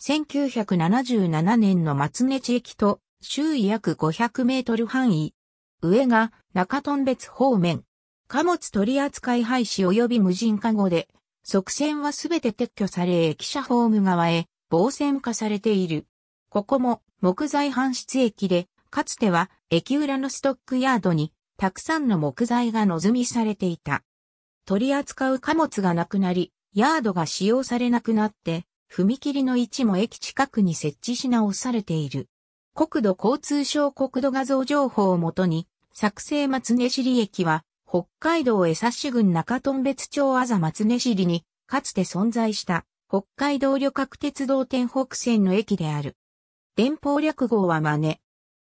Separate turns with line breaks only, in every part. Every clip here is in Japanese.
1977年の松根地域と周囲約500メートル範囲。上が中トン別方面。貨物取扱廃止及び無人化後で、側線はすべて撤去され駅舎ホーム側へ防線化されている。ここも木材搬出駅で、かつては駅裏のストックヤードにたくさんの木材が望みされていた。取り扱う貨物がなくなり、ヤードが使用されなくなって、踏切の位置も駅近くに設置し直されている。国土交通省国土画像情報をもとに、作成松根尻駅は、北海道江差市郡中頓別町あざ松根尻に、かつて存在した、北海道旅客鉄道天北線の駅である。電報略号は真似。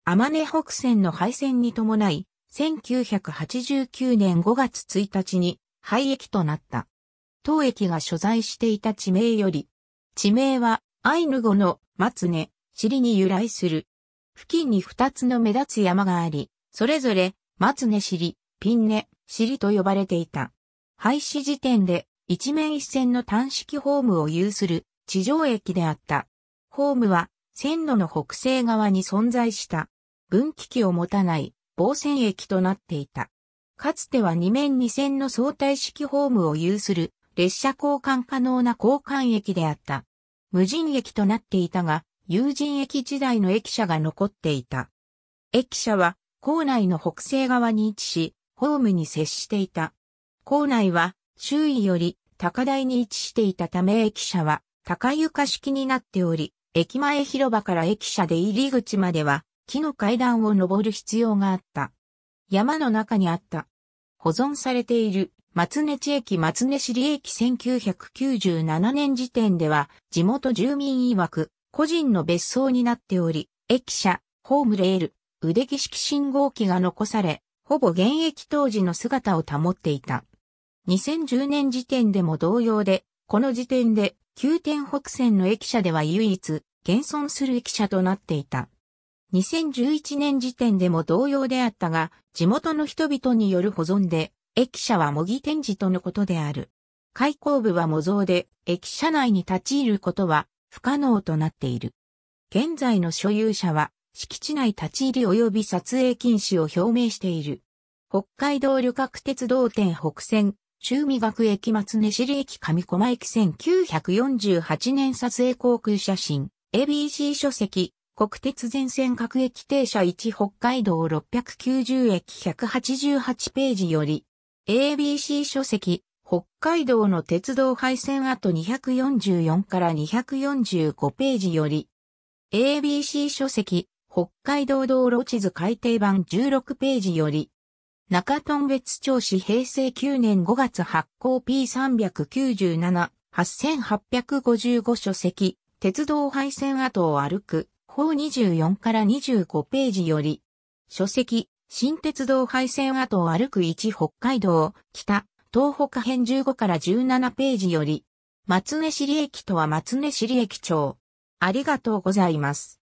天根北線の廃線に伴い、1989年5月1日に、廃駅となった。当駅が所在していた地名より、地名は、アイヌ語の、松根、尻に由来する。付近に二つの目立つ山があり、それぞれ、松根尻、ピンネ、尻と呼ばれていた。廃止時点で、一面一線の単式ホームを有する、地上駅であった。ホームは、線路の北西側に存在した。分岐器を持たない、防線駅となっていた。かつては二面二線の相対式ホームを有する列車交換可能な交換駅であった。無人駅となっていたが、有人駅時代の駅舎が残っていた。駅舎は校内の北西側に位置し、ホームに接していた。校内は周囲より高台に位置していたため駅舎は高床式になっており、駅前広場から駅舎で入り口までは木の階段を登る必要があった。山の中にあった。保存されている松根地駅松根市里駅1997年時点では、地元住民曰く、個人の別荘になっており、駅舎、ホームレール、腕木式信号機が残され、ほぼ現役当時の姿を保っていた。2010年時点でも同様で、この時点で、旧天北線の駅舎では唯一、現存する駅舎となっていた。2011年時点でも同様であったが、地元の人々による保存で、駅舎は模擬展示とのことである。開口部は模造で、駅舎内に立ち入ることは不可能となっている。現在の所有者は、敷地内立ち入り及び撮影禁止を表明している。北海道旅客鉄道店北線、中美学駅松根市駅上駒駅1948年撮影航空写真、ABC 書籍、国鉄全線各駅停車1北海道690駅188ページより、ABC 書籍、北海道の鉄道廃線跡244から245ページより、ABC 書籍、北海道道路地図改訂版16ページより、中頓別町市平成9年5月発行 P397、8855書籍、鉄道廃線跡を歩く、法24から25ページより、書籍、新鉄道廃線跡を歩く1北海道、北、東北編15から17ページより、松根市駅とは松根市駅長。ありがとうございます。